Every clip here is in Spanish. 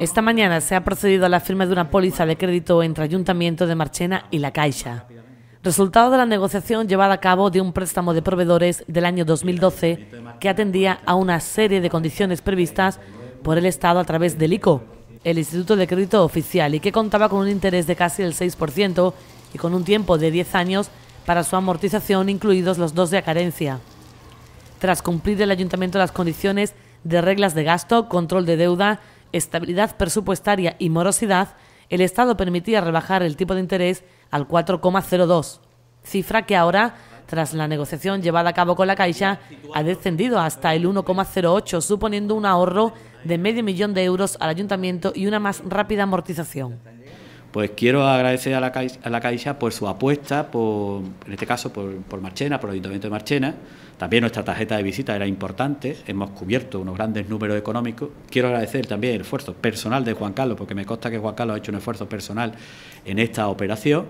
Esta mañana se ha procedido a la firma de una póliza de crédito entre Ayuntamiento de Marchena y La Caixa. Resultado de la negociación llevada a cabo de un préstamo de proveedores del año 2012 que atendía a una serie de condiciones previstas por el Estado a través del ICO, el Instituto de Crédito Oficial, y que contaba con un interés de casi el 6% y con un tiempo de 10 años para su amortización, incluidos los dos de carencia. Tras cumplir el Ayuntamiento las condiciones de reglas de gasto, control de deuda, estabilidad presupuestaria y morosidad, el Estado permitía rebajar el tipo de interés al 4,02, cifra que ahora, tras la negociación llevada a cabo con la Caixa, ha descendido hasta el 1,08, suponiendo un ahorro de medio millón de euros al ayuntamiento y una más rápida amortización. Pues quiero agradecer a la, por su apuesta, en este caso por, por Marchena, por el Ayuntamiento de Marchena. También nuestra tarjeta de visita era importante, hemos cubierto unos grandes números económicos. Quiero agradecer también el esfuerzo personal de Juan Carlos, porque me consta que Juan Carlos ha hecho un esfuerzo personal en esta operación,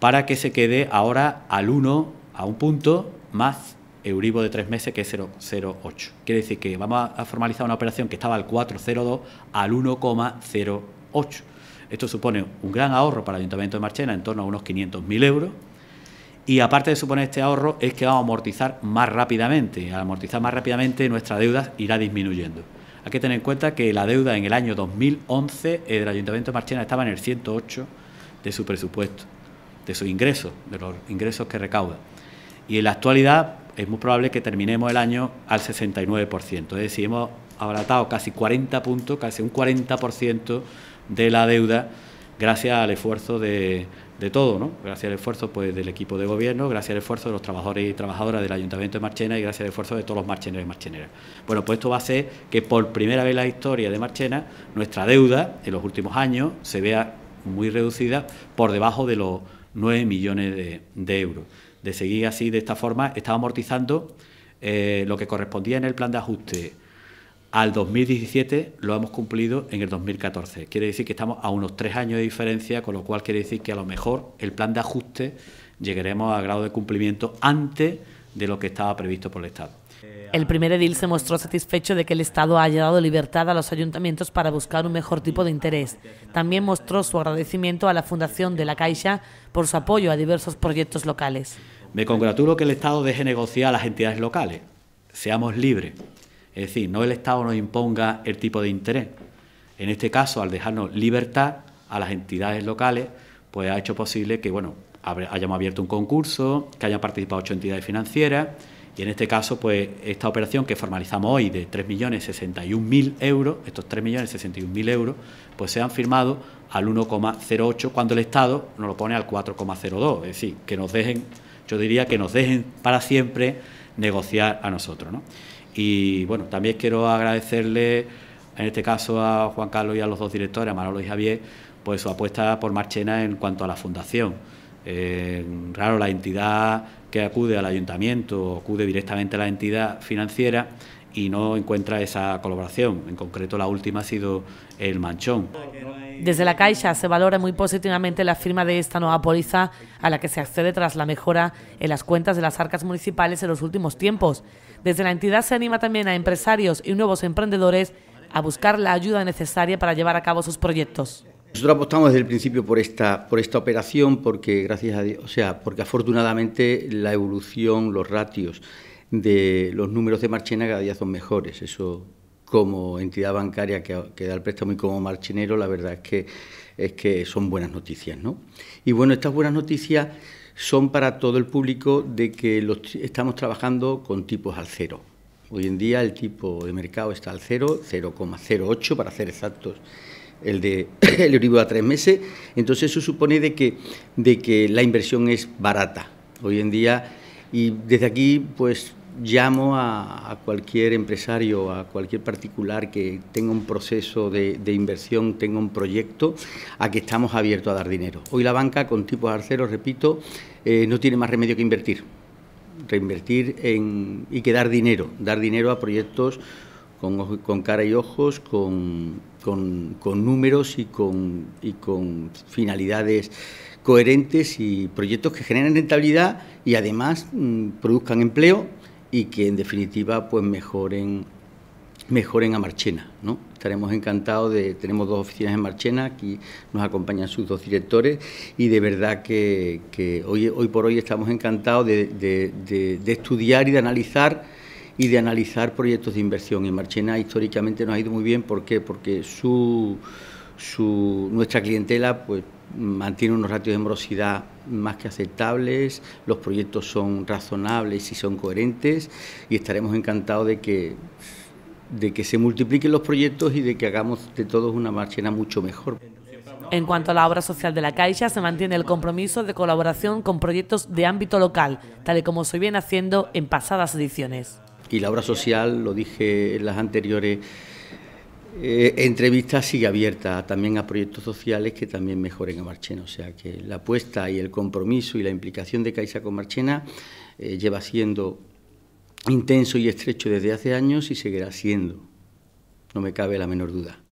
para que se quede ahora al 1, a un punto, más Euribo de tres meses, que es 0,08. Quiere decir que vamos a formalizar una operación que estaba al 4,02 al 1,08. Esto supone un gran ahorro para el Ayuntamiento de Marchena, en torno a unos 500.000 euros. Y aparte de suponer este ahorro, es que vamos a amortizar más rápidamente. Al amortizar más rápidamente, nuestra deuda irá disminuyendo. Hay que tener en cuenta que la deuda en el año 2011 eh, del Ayuntamiento de Marchena estaba en el 108 de su presupuesto, de sus ingresos, de los ingresos que recauda. Y en la actualidad es muy probable que terminemos el año al 69%. Es decir, hemos abaratado casi 40 puntos, casi un 40% de la deuda gracias al esfuerzo de, de todo, ¿no? gracias al esfuerzo pues, del equipo de gobierno, gracias al esfuerzo de los trabajadores y trabajadoras del Ayuntamiento de Marchena y gracias al esfuerzo de todos los marcheneros y marcheneras. Bueno, pues esto va a hacer que por primera vez en la historia de Marchena nuestra deuda en los últimos años se vea muy reducida por debajo de los 9 millones de, euros. De seguir así de esta forma, estaba amortizando eh, lo que correspondía en el plan de ajuste al 2017 lo hemos cumplido en el 2014. Quiere decir que estamos a unos tres años de diferencia, con lo cual quiere decir que a lo mejor el plan de ajuste llegaremos a grado de cumplimiento antes de lo que estaba previsto por el Estado. Eh, el primer edil se mostró satisfecho de que el Estado haya dado libertad a los ayuntamientos para buscar un mejor tipo de interés. También mostró su agradecimiento a la Fundación de la Caixa por su apoyo a diversos proyectos locales. Me congratulo que el Estado deje negociar a las entidades locales. Seamos libres. Es decir, no el Estado nos imponga el tipo de interés. En este caso, al dejarnos libertad a las entidades locales, pues ha hecho posible que, bueno, hayamos abierto un concurso, que hayan participado ocho entidades financieras y en este caso, pues esta operación que formalizamos hoy de 3.061.000 euros, estos 3.061.000 euros, pues se han firmado al 1,08 cuando el Estado nos lo pone al 4,02, es decir, que nos dejen, yo diría que nos dejen para siempre negociar a nosotros, ¿no? Y bueno, también quiero agradecerle, en este caso a Juan Carlos y a los dos directores, a Manolo y Javier, pues su apuesta por Marchena en cuanto a la fundación. Raro eh, la entidad que acude al ayuntamiento o acude directamente a la entidad financiera y no encuentra esa colaboración. En concreto, la última ha sido el Manchón. Desde la Caixa se valora muy positivamente la firma de esta nueva póliza a la que se accede tras la mejora en las cuentas de las arcas municipales en los últimos tiempos. Desde la entidad se anima también a empresarios y nuevos emprendedores a buscar la ayuda necesaria para llevar a cabo sus proyectos. Nosotros apostamos desde el principio por esta, por esta operación porque gracias a o sea, porque afortunadamente la evolución, los ratios de los números de Marchena cada día son mejores. Eso como entidad bancaria que, da el préstamo y como marchinero, la verdad es que, es que son buenas noticias, ¿no? Y bueno, estas buenas noticias son para todo el público de que estamos trabajando con tipos al cero. Hoy en día el tipo de mercado está al cero, 0,08 para ser exactos, el de el Euribor a tres meses. Entonces eso supone de que, de que la inversión es barata. Hoy en día y desde aquí, pues llamo a, cualquier empresario, a cualquier particular que tenga un proceso de, inversión, tenga un proyecto, a que estamos abiertos a dar dinero. Hoy la banca con tipos arceros, repito, eh, no tiene más remedio que invertir, reinvertir en, y que dar dinero, dar dinero a proyectos con, cara y ojos, con, números y con, finalidades coherentes y proyectos que generen rentabilidad y además mm, produzcan empleo y que en definitiva pues mejoren, mejoren a Marchena. ¿no? Estaremos encantados de, tenemos dos oficinas en Marchena, aquí nos acompañan sus dos directores y de verdad que, hoy, hoy por hoy estamos encantados de, estudiar y de analizar y de analizar proyectos de inversión. En Marchena históricamente nos ha ido muy bien, ¿por qué? Porque su, su, nuestra clientela pues mantiene unos ratios de morosidad más que aceptables, los proyectos son razonables y son coherentes y estaremos encantados de que, de que se multipliquen los proyectos y de que hagamos de todos una Marchena mucho mejor. En cuanto a la obra social de la Caixa, se mantiene el compromiso de colaboración con proyectos de ámbito local, tal y como se viene haciendo en pasadas ediciones. Y la obra social, lo dije en las anteriores eh, entrevista sigue abierta también a proyectos sociales que también mejoren a Marchena. O sea que la apuesta y el compromiso y la implicación de Caixa con Marchena eh, lleva siendo intenso y estrecho desde hace años y seguirá siendo. No me cabe la menor duda.